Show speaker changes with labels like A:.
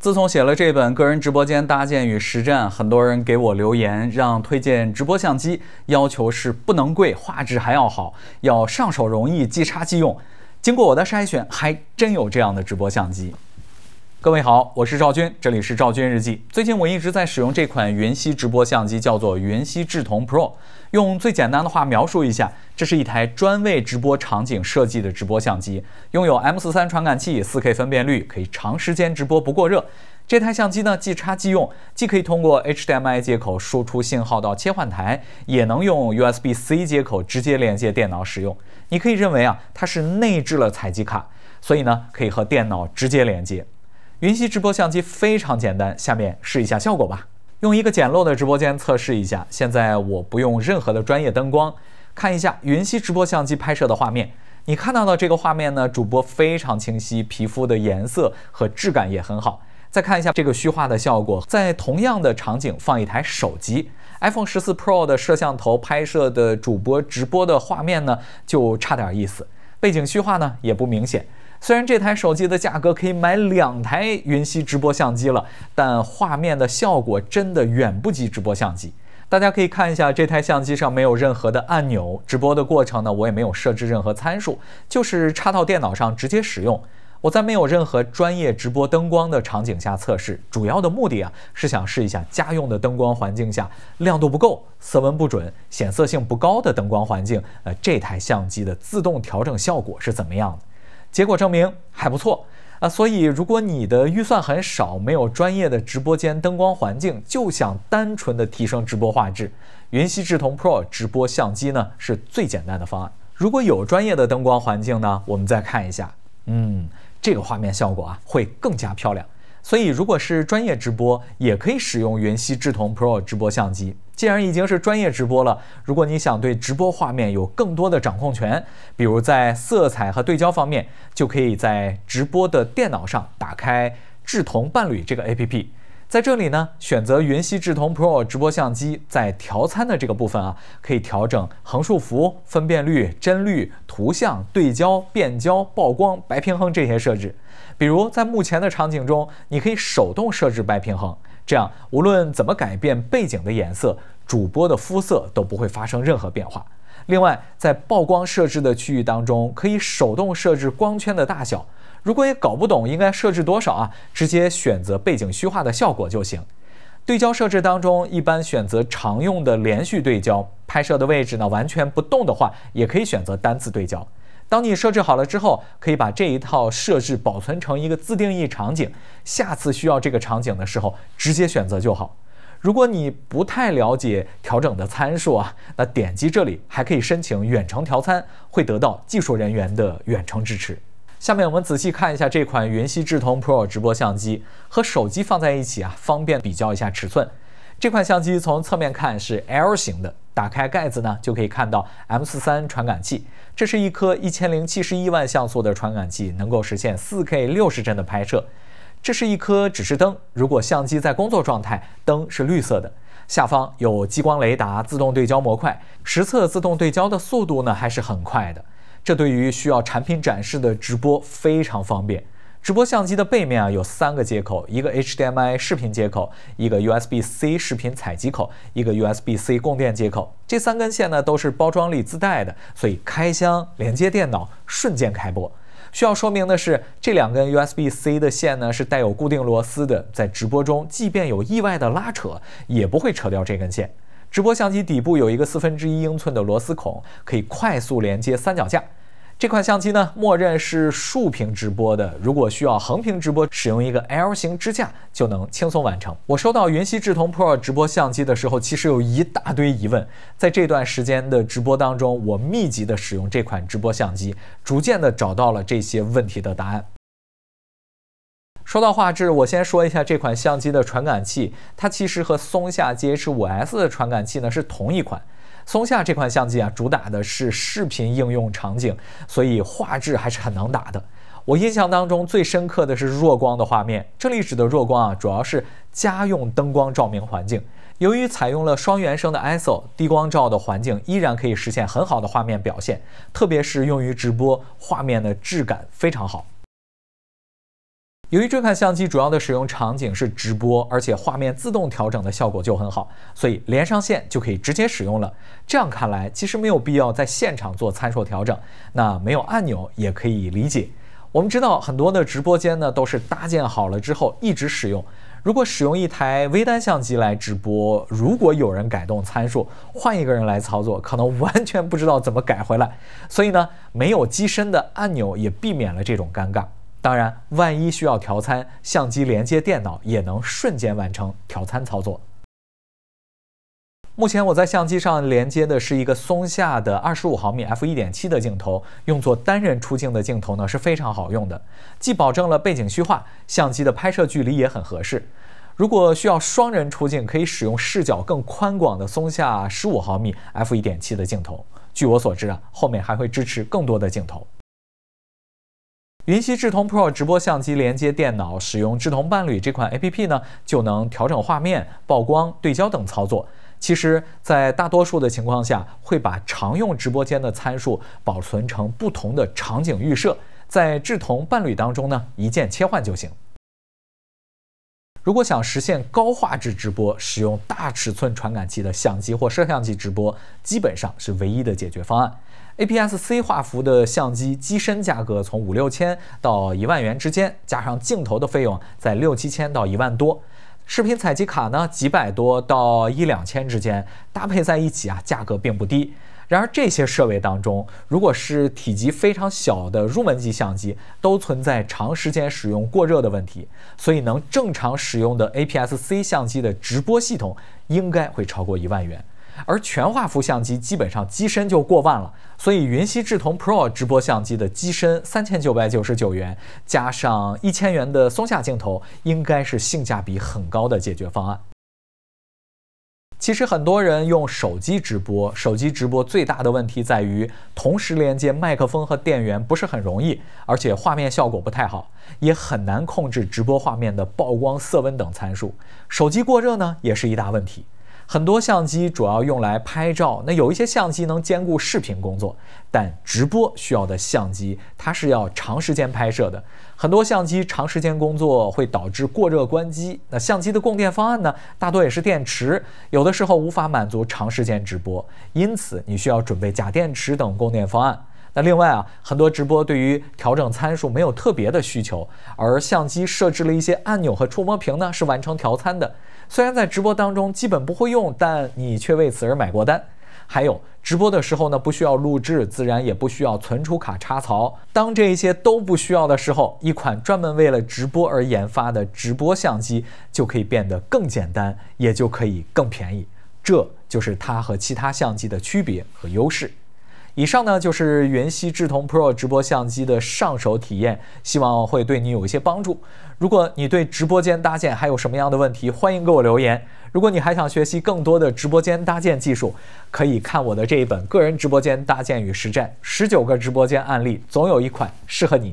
A: 自从写了这本《个人直播间搭建与实战》，很多人给我留言，让推荐直播相机，要求是不能贵，画质还要好，要上手容易，即插即用。经过我的筛选，还真有这样的直播相机。各位好，我是赵军，这里是赵军日记。最近我一直在使用这款云溪直播相机，叫做云溪智童 Pro。用最简单的话描述一下，这是一台专为直播场景设计的直播相机，拥有 M4 三传感器，四 K 分辨率，可以长时间直播不过热。这台相机呢，即插即用，既可以通过 HDMI 接口输出信号到切换台，也能用 USB C 接口直接连接电脑使用。你可以认为啊，它是内置了采集卡，所以呢，可以和电脑直接连接。云溪直播相机非常简单，下面试一下效果吧。用一个简陋的直播间测试一下。现在我不用任何的专业灯光，看一下云溪直播相机拍摄的画面。你看到的这个画面呢，主播非常清晰，皮肤的颜色和质感也很好。再看一下这个虚化的效果，在同样的场景放一台手机，iPhone 十四 Pro 的摄像头拍摄的主播直播的画面呢，就差点意思，背景虚化呢也不明显。虽然这台手机的价格可以买两台云溪直播相机了，但画面的效果真的远不及直播相机。大家可以看一下，这台相机上没有任何的按钮，直播的过程呢，我也没有设置任何参数，就是插到电脑上直接使用。我在没有任何专业直播灯光的场景下测试，主要的目的啊是想试一下家用的灯光环境下，亮度不够、色温不准、显色性不高的灯光环境，呃，这台相机的自动调整效果是怎么样的？结果证明还不错啊，所以如果你的预算很少，没有专业的直播间灯光环境，就想单纯的提升直播画质，云溪智瞳 Pro 直播相机呢是最简单的方案。如果有专业的灯光环境呢，我们再看一下，嗯，这个画面效果啊会更加漂亮。所以，如果是专业直播，也可以使用云溪智童 Pro 直播相机。既然已经是专业直播了，如果你想对直播画面有更多的掌控权，比如在色彩和对焦方面，就可以在直播的电脑上打开智童伴侣这个 A P P。在这里呢，选择云溪智童 Pro 直播相机，在调参的这个部分啊，可以调整横竖幅、分辨率、帧率、图像、对焦、变焦、曝光、白平衡这些设置。比如在目前的场景中，你可以手动设置白平衡，这样无论怎么改变背景的颜色，主播的肤色都不会发生任何变化。另外，在曝光设置的区域当中，可以手动设置光圈的大小。如果也搞不懂应该设置多少啊，直接选择背景虚化的效果就行。对焦设置当中，一般选择常用的连续对焦。拍摄的位置呢，完全不动的话，也可以选择单次对焦。当你设置好了之后，可以把这一套设置保存成一个自定义场景，下次需要这个场景的时候，直接选择就好。如果你不太了解调整的参数啊，那点击这里还可以申请远程调参，会得到技术人员的远程支持。下面我们仔细看一下这款云溪智通 Pro 直播相机和手机放在一起啊，方便比较一下尺寸。这款相机从侧面看是 L 型的，打开盖子呢，就可以看到 M4/3 传感器，这是一颗一千零七十一万像素的传感器，能够实现 4K 六十帧的拍摄。这是一颗指示灯，如果相机在工作状态，灯是绿色的。下方有激光雷达自动对焦模块，实测自动对焦的速度呢还是很快的。这对于需要产品展示的直播非常方便。直播相机的背面啊有三个接口，一个 HDMI 视频接口，一个 USB-C 视频采集口，一个 USB-C 供电接口。这三根线呢都是包装里自带的，所以开箱连接电脑瞬间开播。需要说明的是，这两根 USB-C 的线呢是带有固定螺丝的，在直播中即便有意外的拉扯，也不会扯掉这根线。直播相机底部有一个四分之一英寸的螺丝孔，可以快速连接三脚架。这款相机呢，默认是竖屏直播的。如果需要横屏直播，使用一个 L 型支架就能轻松完成。我收到云溪智瞳 Pro 直播相机的时候，其实有一大堆疑问。在这段时间的直播当中，我密集的使用这款直播相机，逐渐的找到了这些问题的答案。说到画质，我先说一下这款相机的传感器，它其实和松下 GH5S 的传感器呢是同一款。松下这款相机啊，主打的是视频应用场景，所以画质还是很能打的。我印象当中最深刻的是弱光的画面，这里指的弱光啊，主要是家用灯光照明环境。由于采用了双原生的 ISO，低光照的环境依然可以实现很好的画面表现，特别是用于直播，画面的质感非常好。由于这款相机主要的使用场景是直播，而且画面自动调整的效果就很好，所以连上线就可以直接使用了。这样看来，其实没有必要在现场做参数调整。那没有按钮也可以理解。我们知道很多的直播间呢都是搭建好了之后一直使用。如果使用一台微单相机来直播，如果有人改动参数，换一个人来操作，可能完全不知道怎么改回来。所以呢，没有机身的按钮也避免了这种尴尬。当然，万一需要调参，相机连接电脑也能瞬间完成调参操作。目前我在相机上连接的是一个松下的25毫米 f1.7 的镜头，用作单人出镜的镜头呢是非常好用的，既保证了背景虚化，相机的拍摄距离也很合适。如果需要双人出镜，可以使用视角更宽广的松下15毫米 f1.7 的镜头。据我所知啊，后面还会支持更多的镜头。云溪智瞳 Pro 直播相机连接电脑，使用智瞳伴侣这款 APP 呢，就能调整画面、曝光、对焦等操作。其实，在大多数的情况下，会把常用直播间的参数保存成不同的场景预设，在智瞳伴侣当中呢，一键切换就行。如果想实现高画质直播，使用大尺寸传感器的相机或摄像机直播，基本上是唯一的解决方案。APS-C 画幅的相机机身价格从五六千到一万元之间，加上镜头的费用在六七千到一万多。视频采集卡呢，几百多到一两千之间，搭配在一起啊，价格并不低。然而这些设备当中，如果是体积非常小的入门级相机，都存在长时间使用过热的问题，所以能正常使用的 APS-C 相机的直播系统应该会超过一万元。而全画幅相机基本上机身就过万了，所以云溪智瞳 Pro 直播相机的机身三千九百九十九元，加上一千元的松下镜头，应该是性价比很高的解决方案。其实很多人用手机直播，手机直播最大的问题在于同时连接麦克风和电源不是很容易，而且画面效果不太好，也很难控制直播画面的曝光、色温等参数。手机过热呢，也是一大问题。很多相机主要用来拍照，那有一些相机能兼顾视频工作，但直播需要的相机它是要长时间拍摄的。很多相机长时间工作会导致过热关机，那相机的供电方案呢？大多也是电池，有的时候无法满足长时间直播，因此你需要准备假电池等供电方案。那另外啊，很多直播对于调整参数没有特别的需求，而相机设置了一些按钮和触摸屏呢，是完成调参的。虽然在直播当中基本不会用，但你却为此而买过单。还有直播的时候呢，不需要录制，自然也不需要存储卡插槽。当这些都不需要的时候，一款专门为了直播而研发的直播相机就可以变得更简单，也就可以更便宜。这就是它和其他相机的区别和优势。以上呢就是元熙智通 Pro 直播相机的上手体验，希望会对你有一些帮助。如果你对直播间搭建还有什么样的问题，欢迎给我留言。如果你还想学习更多的直播间搭建技术，可以看我的这一本《个人直播间搭建与实战》，十九个直播间案例，总有一款适合你。